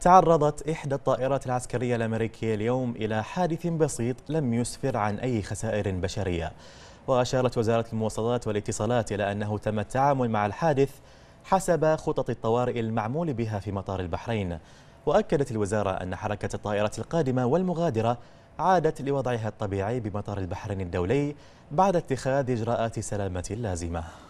تعرضت إحدى الطائرات العسكرية الأمريكية اليوم إلى حادث بسيط لم يسفر عن أي خسائر بشرية وأشارت وزارة المواصلات والاتصالات إلى أنه تم التعامل مع الحادث حسب خطط الطوارئ المعمول بها في مطار البحرين وأكدت الوزارة أن حركة الطائرات القادمة والمغادرة عادت لوضعها الطبيعي بمطار البحرين الدولي بعد اتخاذ إجراءات سلامة لازمة